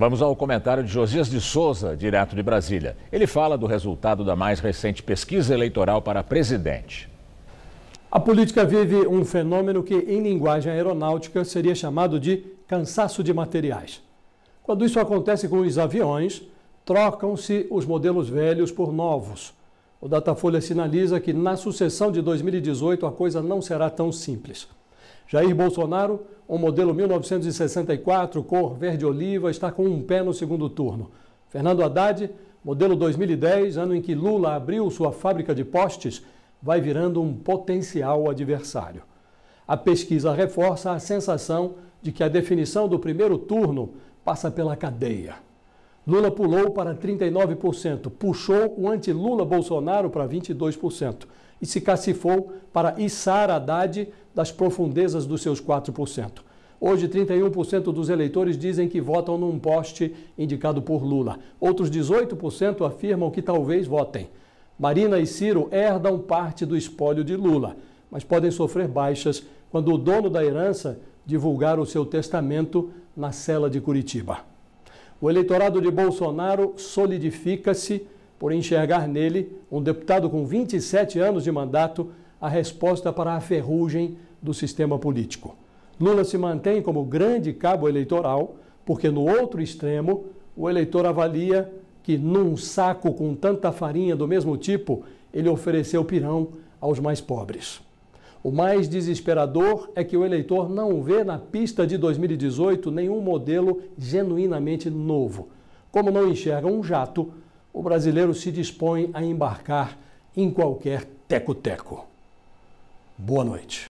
Vamos ao comentário de Josias de Souza, direto de Brasília. Ele fala do resultado da mais recente pesquisa eleitoral para presidente. A política vive um fenômeno que, em linguagem aeronáutica, seria chamado de cansaço de materiais. Quando isso acontece com os aviões, trocam-se os modelos velhos por novos. O Datafolha sinaliza que na sucessão de 2018 a coisa não será tão simples. Jair Bolsonaro, um modelo 1964, cor verde-oliva, está com um pé no segundo turno. Fernando Haddad, modelo 2010, ano em que Lula abriu sua fábrica de postes, vai virando um potencial adversário. A pesquisa reforça a sensação de que a definição do primeiro turno passa pela cadeia. Lula pulou para 39%, puxou o anti-Lula Bolsonaro para 22% e se cacifou para içar Haddad das profundezas dos seus 4%. Hoje, 31% dos eleitores dizem que votam num poste indicado por Lula. Outros 18% afirmam que talvez votem. Marina e Ciro herdam parte do espólio de Lula, mas podem sofrer baixas quando o dono da herança divulgar o seu testamento na cela de Curitiba. O eleitorado de Bolsonaro solidifica-se por enxergar nele, um deputado com 27 anos de mandato, a resposta para a ferrugem do sistema político. Lula se mantém como grande cabo eleitoral, porque no outro extremo, o eleitor avalia que num saco com tanta farinha do mesmo tipo, ele ofereceu pirão aos mais pobres. O mais desesperador é que o eleitor não vê na pista de 2018 nenhum modelo genuinamente novo. Como não enxerga um jato, o brasileiro se dispõe a embarcar em qualquer teco-teco. Boa noite.